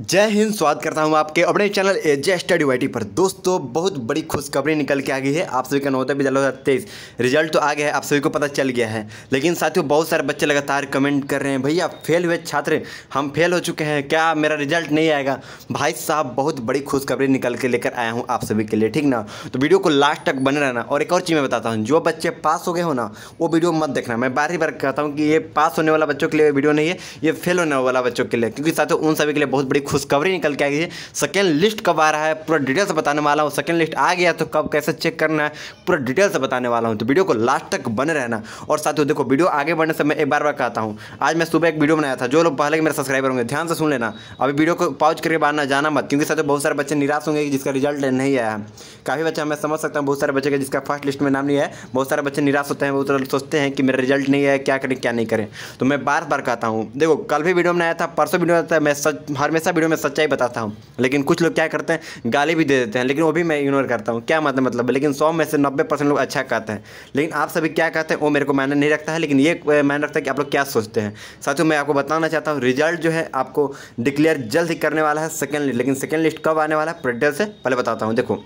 जय हिंद स्वागत करता हूं आपके अपने चैनल जय स्टडी वाई पर दोस्तों बहुत बड़ी खुशखबरी निकल के आ गई है आप सभी का नौते भी दो हज़ार तेईस रिजल्ट तो आ गया है आप सभी को पता चल गया है लेकिन साथियों बहुत सारे बच्चे लगातार कमेंट कर रहे हैं भैया फेल हुए छात्र हम फेल हो चुके हैं क्या मेरा रिजल्ट नहीं आएगा भाई साहब बहुत बड़ी खुशखबरी निकल के लेकर आया हूँ आप सभी के लिए ठीक ना तो वीडियो को लास्ट तक बने रहना और एक और चीज़ मैं बताता हूँ जो बच्चे पास हो गए हो ना वो वीडियो मत देखना मैं बार ही बार कहता हूँ कि ये पास होने वाला बच्चों के लिए वीडियो नहीं है ये फेल होने वाला बच्चों के लिए क्योंकि साथियों उन सभी के लिए बहुत बड़ी खुशखबरी निकल के आ गई है सेकेंड लिस्ट कब आ रहा है पूरा डिटेल से बताने वाला हूँ सेकेंड लिस्ट आ गया तो कब कैसे चेक करना है पूरा डिटेल से बताने वाला हूँ तो वीडियो को लास्ट तक बने रहना और साथ ही देखो वीडियो आगे बढ़ने से मैं एक बार बार कहता हूँ आज मैं सुबह एक वीडियो बनाया था जो लोग पहले मेरे सब्सक्राइबर होंगे ध्यान से सुन लेना अभी वीडियो को पाउच करके बाहर जाना मत क्योंकि साथ बहुत सारे बच्चे निराश होंगे जिसका रिजल्ट नहीं आया काफ़ी बच्चा मैं समझ सकता हूँ बहुत सारे बच्चे का जिसका फर्स्ट लिस्ट में नाम नहीं है बहुत सारे बच्चे निराश होते हैं बहुत सोचते हैं कि मेरा रिजल्ट नहीं है क्या करें क्या नहीं करें तो मैं बार बार कहता हूँ देखो कल भी वीडियो बनाया था परसों वीडियो बनाया था मैं सच हमेशा हमेशा वीडियो में सच्चाई बताता हूँ लेकिन कुछ लोग क्या करते हैं गाली भी दे देते हैं लेकिन वो भी मैं इग्नोर करता हूँ क्या मतलब मतलब लेकिन सौ में से नब्बे परसेंट लोग अच्छा कहते हैं लेकिन आप सभी क्या कहते हैं वो मेरे को मायने नहीं रखता है लेकिन ये मायने रखता है कि आप लोग क्या सोचते हैं साथियों मैं आपको बताना चाहता हूँ रिजल्ट जो है आपको डिक्लेयर जल्द ही करने वाला है सेकेंड लिस्ट लेकिन सेकेंड लिस्ट कब आने वाला है प्रेडर से पहले बताता हूँ देखो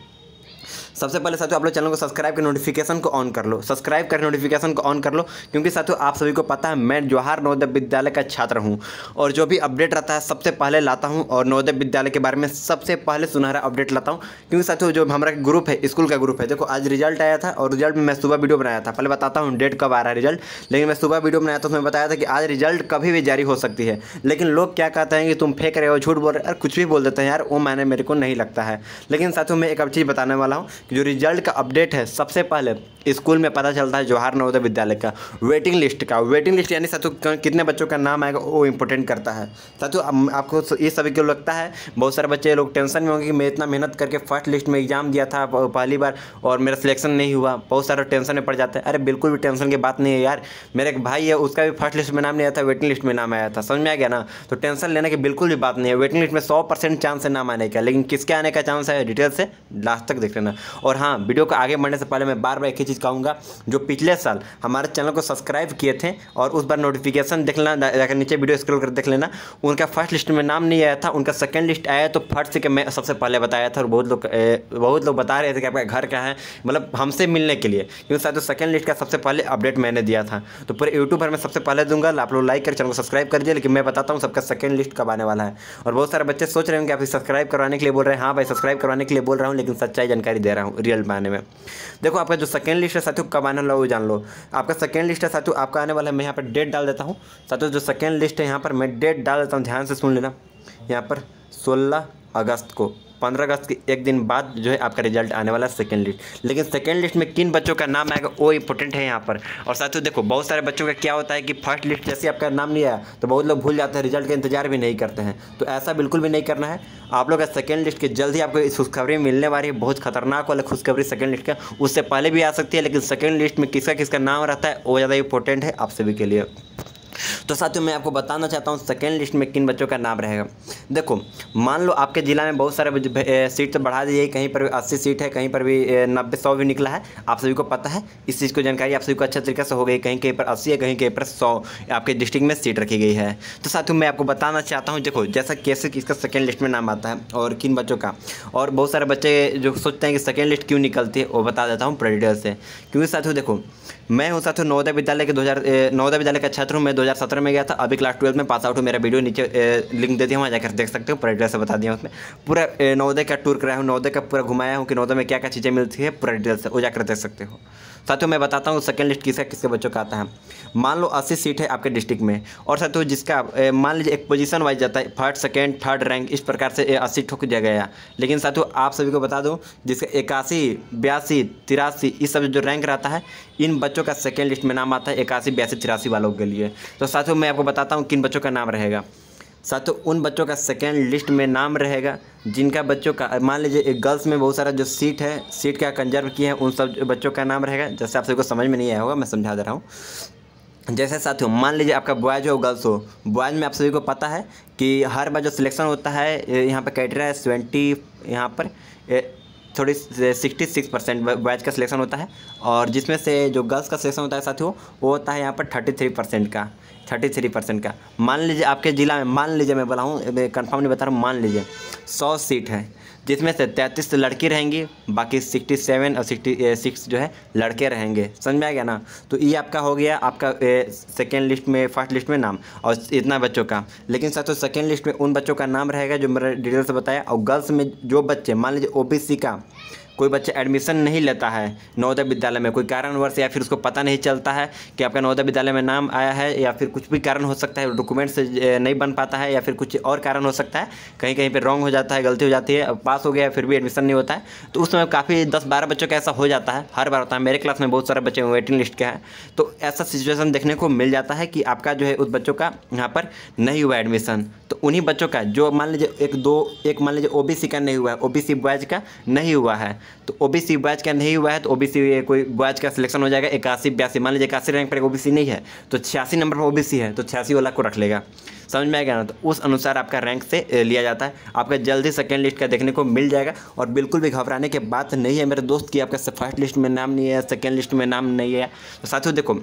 सबसे पहले साथियों आप लोग चैनल को सब्सक्राइब कर नोटिफिकेशन को ऑन कर लो सब्सक्राइब कर नोटिफिकेशन को ऑन कर लो क्योंकि साथियों आप सभी को पता है मैं जवाहर नवोदय विद्यालय का छात्र हूँ और जो भी अपडेट रहता है सबसे पहले लाता हूँ और नवोदय विद्यालय के बारे में सबसे पहले सुनहरा अपडेट लाता हूँ क्योंकि साथियों जो हमारा ग्रुप है स्कूल का ग्रुप है देखो आज रिजल्ट आया था और रिजल्ट में मैं सुबह वीडियो बनाया था पहले बताता हूँ डेट कब आ रहा है रिजल्ट लेकिन मैं सुबह वीडियो बनाया था उसमें तो बताया था कि आज रिजल्ट कभी भी जारी हो सकती है लेकिन लोग क्या कहते हैं कि तुम फेंक रहे हो झूठ बोल रहे हो कुछ भी बोल देते हैं यार वो मैंने मेरे को नहीं लगता है लेकिन साथियों मैं एक अब चीज़ बताने वाला हूँ कि जो रिजल्ट का अपडेट है सबसे पहले स्कूल में पता चलता है जवाहर नवोदय विद्यालय का वेटिंग लिस्ट का वेटिंग लिस्ट यानी साथ कितने बच्चों का नाम आएगा वो इंपॉर्टेंट करता है साथ आपको ये सभी को लगता है बहुत सारे बच्चे लोग टेंशन में होंगे कि मैं इतना मेहनत करके फर्स्ट लिस्ट में एग्जाम दिया था पहली बार और मेरा सिलेक्शन नहीं हुआ बहुत सारे टेंशन में पड़ जाते हैं अरे बिल्कुल भी टेंशन की बात नहीं है यार मेरा एक भाई है उसका भी फर्स्ट लिस्ट में नाम नहीं आया था वेटिंग लिस्ट में नाम आया था समझ में आ गया ना तो टेंशन लेने की बिल्कुल भी बात नहीं है वेटिंग लिस्ट में सौ चांस है नाम आने का लेकिन किसके आने का चांस है डिटेल से लास्ट तक देख लेना और हाँ वीडियो को आगे बढ़ने से पहले मैं बार बार एक ही चीज़ कहूँगा जो पिछले साल हमारे चैनल को सब्सक्राइब किए थे और उस बार नोटिफिकेशन देख लेना नीचे वीडियो स्क्रोल कर देख लेना उनका फर्स्ट लिस्ट में नाम नहीं आया था उनका सेकेंड लिस्ट आया तो फर्स्ट से मैं सबसे पहले बताया था और बहुत लोग बहुत लोग बता रहे थे कि आपका घर क्या है मतलब हमसे मिलने के लिए क्योंकि शायद सेकेंड लिस्ट का सबसे पहले अपडेट मैंने दिया था तो पूरे यूट्यूब पर मैं सबसे पहले दूंगा आप लोग लाइक कर चैनल को सब्सक्राइब कर दिए लेकिन मैं बताता हूँ सबका सेकेंड लिस्ट कब आने वाला है और बहुत सारे बच्चे सोच रहे हैं कि आप सब्सक्राइब करवाने के लिए बोल रहे हैं हाँ भाई सब्सक्राइब करवाने के लिए बोल रहा हूँ लेकिन सच्चाई जानकारी दे रहा हूँ रियल माने में देखो आपका जो सेकेंड लिस्ट है साथियों कब आने वाला वो जान लो आपका सेकेंड लिस्ट है साथियों आपका आने वाला है मैं यहाँ पर डेट डाल देता हूँ साथियों जो सेकेंड लिस्ट है यहाँ पर मैं डेट डाल देता हूँ ध्यान से सुन लेना यहाँ पर सोलह अगस्त को पंद्रह अगस्त के एक दिन बाद जो है आपका रिजल्ट आने वाला सेकेंड लिस्ट लेकिन सेकेंड लिस्ट में किन बच्चों का नाम आएगा वो इंपॉर्टेंट है यहाँ पर और ही देखो बहुत सारे बच्चों का क्या होता है कि फर्स्ट लिस्ट जैसे आपका नाम नहीं आया तो बहुत लोग भूल जाते हैं रिजल्ट का इंतजार भी नहीं करते हैं तो ऐसा बिल्कुल भी नहीं करना है आप लोग का सेकेंड लिस्ट के जल्द ही आपको इस खुशखबरी मिलने वाली है बहुत खतरनाक वाला खुशखबरी सेकेंड लिस्ट का उससे पहले भी आ सकती है लेकिन सेकेंड लिस्ट में किसका किसका नाम रहता है वो ज़्यादा इंपॉर्टेंट है आप सभी के लिए तो साथियों मैं आपको बताना चाहता हूँ सेकेंड लिस्ट में किन बच्चों का नाम रहेगा देखो मान लो आपके ज़िला में बहुत सारे सीट तो बढ़ा दी गई कहीं पर भी अस्सी सीट है कहीं पर भी नब्बे सौ भी निकला है आप सभी को पता है इस चीज़ को जानकारी आप सभी को अच्छे तरीके से हो गई कहीं कहीं पर अस्सी है कहीं कहीं पर सौ आपके डिस्ट्रिक्ट में सीट रखी गई है तो साथियों मैं आपको बताना चाहता हूँ देखो जैसा कैसे किसका सेकेंड लिस्ट में नाम आता है और किन बच्चों का और बहुत सारे बच्चे जो सोचते हैं कि सेकेंड लिस्ट क्यों निकलती है वो बता देता हूँ प्रेडिटर से क्योंकि साथियों देखो मैं हूं साथियों नवोदय विद्यालय के दो हज़ार नवोदय विद्यालय का छात्र हूँ मैं 2017 में गया था अभी क्लास ट्वेल्थ में पास आउट हूँ मेरा वीडियो नीचे लिंक दे दिया वहाँ जाकर देख सकते हो पूरा डिटेल से बता दिया उसमें पूरा नवोदय का टूर कराया हूँ नवोदय का पूरा घुमाया हूँ कि नवोदय में क्या क्या चीज़ें मिलती है पूरा डिटेल से वो जाकर देख सकते हो साथियों मैं बताता हूँ सेकेंड लिस्ट किसका किसके बच्चों का आता है मान लो अस्सी सीट है आपके डिस्ट्रिक्ट में और साथियों जिसका मान लीजिए एक पोजीशन वाइज जाता है फर्स्ट सेकेंड थर्ड रैंक इस प्रकार से अस्सी ठोक दिया गया लेकिन साथियों आप सभी को बता दूँ जिसका इक्यासी बयासी तिरासी इस सब जो रैंक रहता है इन बच्चों का सेकेंड लिस्ट में नाम आता है इक्यासी बयासी तिरासी वालों के लिए तो साथियों मैं आपको बताता हूँ किन बच्चों का नाम रहेगा साथ उन बच्चों का सेकेंड लिस्ट में नाम रहेगा जिनका बच्चों का मान लीजिए गर्ल्स में बहुत सारा जो सीट है सीट का कंजर्व किए हैं उन सब बच्चों का नाम रहेगा जैसे आप सबको समझ में नहीं आया होगा मैं समझा दे रहा हूँ जैसे साथियों मान लीजिए आपका बॉयज हो गर्ल्स हो बॉयज में आप सभी को पता है कि हर बार जो सिलेक्शन होता है यहाँ पर क्राइटेरिया है सेवेंटी यहाँ पर थोड़ी सिक्सटी सिक्स परसेंट बॉयज़ का सिलेक्शन होता है और जिसमें से जो गर्ल्स का सिलेक्शन होता है साथियों वो होता है यहाँ पर थर्टी थ्री परसेंट का थर्टी थ्री परसेंट का मान लीजिए आपके ज़िला में मान लीजिए मैं बोला हूँ कन्फर्म नहीं बता रहा हूँ मान लीजिए सौ सीट है जिसमें से तैंतीस लड़की रहेंगी बाकी सिक्सटी सेवन और सिक्सटी सिक्स जो है लड़के रहेंगे समझ में आ गया ना तो ये आपका हो गया आपका सेकेंड लिस्ट में फर्स्ट लिस्ट में नाम और इतना बच्चों का लेकिन साथ सेकेंड लिस्ट में उन बच्चों का नाम रहेगा जो मेरा डिटेल से बताया और गर्ल्स में जो बच्चे मान लीजिए ओ का कोई बच्चा एडमिशन नहीं लेता है नवोदय विद्यालय में कोई कारणवश या फिर उसको पता नहीं चलता है कि आपका नवोदय विद्यालय में नाम आया है या फिर कुछ भी कारण हो सकता है डॉक्यूमेंट से नहीं बन पाता है या फिर कुछ और कारण हो सकता है कहीं कहीं पर रॉन्ग हो जाता है गलती हो जाती है पास हो गया फिर भी एडमिशन नहीं होता है तो उस समय काफ़ी दस बारह बच्चों का ऐसा हो जाता है हर बार होता है मेरे क्लास में बहुत सारे बच्चे वेटिंग लिस्ट के हैं तो ऐसा सिचुएसन देखने को मिल जाता है कि आपका जो है उस बच्चों का यहाँ पर नहीं हुआ एडमिशन तो उन्हीं बच्चों का जो मान लीजिए एक दो एक मान लीजिए ओबीसी का नहीं हुआ है ओबीसी बॉयज का नहीं हुआ है तो ओबीसी बैच का नहीं हुआ है तो ओबीसी कोई बैच का सिलेक्शन हो जाएगा इक्यासी बयासी मान लीजिए इक्यासी रैंक पर ओबीसी नहीं है तो छियासी नंबर पर ओबीसी है तो छियासी वाला को रख लेगा समझ में आएगा ना तो उस अनुसार आपका रैंक से लिया जाता है आपका जल्दी सेकेंड लिस्ट का देखने को मिल जाएगा और बिल्कुल भी घबराने की बात नहीं है मेरे दोस्त की आपका फर्स्ट लिस्ट में नाम नहीं है सेकेंड लिस्ट में नाम नहीं है तो साथियों देखो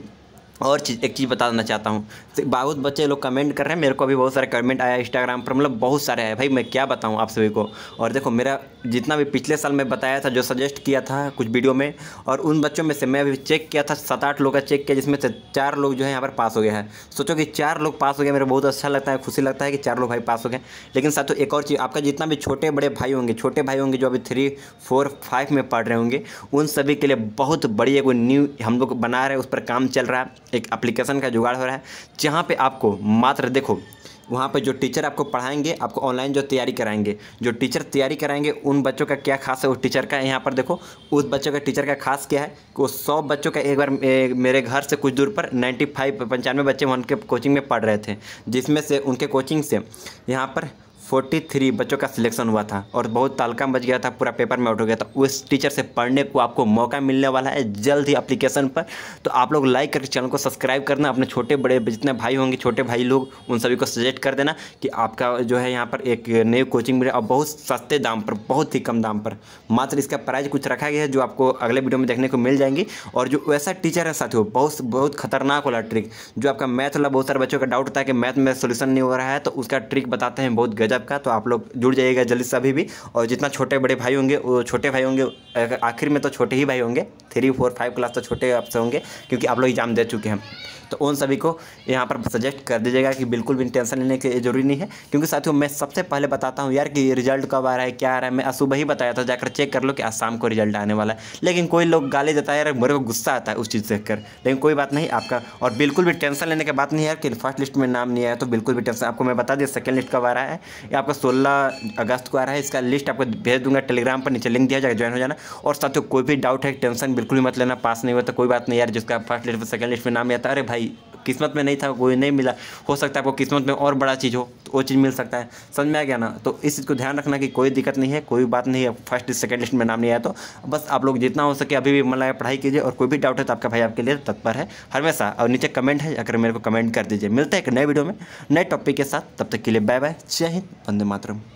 और चीज़ एक चीज़ बता देना चाहता हूँ तो बहुत बच्चे लोग कमेंट कर रहे हैं मेरे को अभी बहुत सारे कमेंट आया इंस्टाग्राम पर मतलब बहुत सारे आए भाई मैं क्या बताऊँ आप सभी को और देखो मेरा जितना भी पिछले साल मैं बताया था जो सजेस्ट किया था कुछ वीडियो में और उन बच्चों में से मैं अभी चेक किया था सात आठ लोग का चेक किया जिसमें से चार लोग जो है यहाँ पर पास हो गया है सोचो कि चार लोग पास हो गए मेरे बहुत अच्छा लगता है खुशी लगता है कि चार लोग भाई पास हो गए लेकिन साथ एक और चीज़ आपका जितना भी छोटे बड़े भाई होंगे छोटे भाई होंगे जो अभी थ्री फोर फाइव में पढ़ रहे होंगे उन सभी के लिए बहुत बड़ी एक न्यू हम लोग बना रहे हैं उस पर काम चल रहा है एक एप्लीकेशन का जुगाड़ हो रहा है जहाँ पे आपको मात्र देखो वहाँ पर जो टीचर आपको पढ़ाएंगे आपको ऑनलाइन जो तैयारी कराएंगे जो टीचर तैयारी कराएंगे उन बच्चों का क्या खास है उस टीचर का यहाँ पर देखो उस बच्चों का टीचर का खास क्या है कि वो सौ बच्चों का एक बार मेरे घर से कुछ दूर पर नाइन्टी फाइव पंचानवे बच्चे उनके कोचिंग में पढ़ रहे थे जिसमें से उनके कोचिंग से यहाँ पर 43 बच्चों का सिलेक्शन हुआ था और बहुत तालका बच गया था पूरा पेपर में आउट हो गया था उस टीचर से पढ़ने को आपको मौका मिलने वाला है जल्द ही अप्लीकेशन पर तो आप लोग लाइक करके चैनल को सब्सक्राइब करना अपने छोटे बड़े जितने भाई होंगे छोटे भाई लोग उन सभी को सजेस्ट कर देना कि आपका जो है यहाँ पर एक नई कोचिंग मिले और बहुत सस्ते दाम पर बहुत ही कम दाम पर मात्र इसका प्राइज़ कुछ रखा गया है जो आपको अगले वीडियो में देखने को मिल जाएंगी और जो वैसा टीचर है साथियों बहुत बहुत खतरनाक वाला ट्रिक जो आपका मैथ वाला बहुत सारे बच्चों का डाउट होता है कि मैथ में सोल्यूशन नहीं हो रहा है तो उसका ट्रिक बताते हैं बहुत गजब पंजाब का तो आप लोग जुड़ जाइएगा जल्दी से अभी भी और जितना छोटे बड़े भाई होंगे वो छोटे भाई होंगे आखिर में तो छोटे ही भाई होंगे थ्री फोर फाइव क्लास तो छोटे आपसे होंगे क्योंकि आप लोग एग्जाम दे चुके हैं तो उन सभी को यहाँ पर सजेस्ट कर दीजिएगा कि बिल्कुल भी टेंशन लेने की जरूरी नहीं है क्योंकि साथियों मैं सबसे पहले बताता हूँ यार कि रिजल्ट कब आ रहा है क्या आ रहा है मैं सुबह ही बताया था जाकर चेक कर लो कि आज शाम को रिजल्ट आने वाला है लेकिन कोई लोग गाली देता है यार मेरे को गुस्सा आता है उस चीज़ देखकर लेकिन कोई बात नहीं आपका और बिल्कुल भी टेंशन लेने की बात नहीं है यार कि फर्स्ट लिस्ट में नाम नहीं आया तो बिल्कुल भी टेंशन आपको मैं बता दिया सेकेंड लिस्ट कब आ रहा है या आपका सोलह अगस्त को आ रहा है इसका लिस्ट आपको भेज दूंगा टेलीग्राम पर नीचे लिंक दिया जाएगा ज्वाइन हो जाना और साथियों कोई भी डाउट है टेंशन बिल्कुल भी मत लेना पास नहीं हुआ तो कोई बात नहीं यार जिसका फर्स्ट लिस्ट सेकंड लिस्ट में नाम आता है अरे भाई किस्मत में नहीं था कोई नहीं मिला हो सकता है आपको किस्मत में और बड़ा चीज़ हो तो वो चीज़ मिल सकता है समझ में आ गया ना तो इस चीज़ को ध्यान रखना कि कोई दिक्कत नहीं है कोई बात नहीं है फर्स्ट सेकेंड लिस्ट में नाम नहीं आया तो बस आप लोग जितना हो सके अभी भी मन लगाया पढ़ाई कीजिए और कोई भी डाउट है तो आपका भाई आपके लिए तत्पर है हमेशा और नीचे कमेंट है अगर मेरे को कमेंट कर दीजिए मिलते हैं एक नए वीडियो में नए टॉपिक के साथ तब तक के लिए बाय बाय जय हिंद वंदे मातरम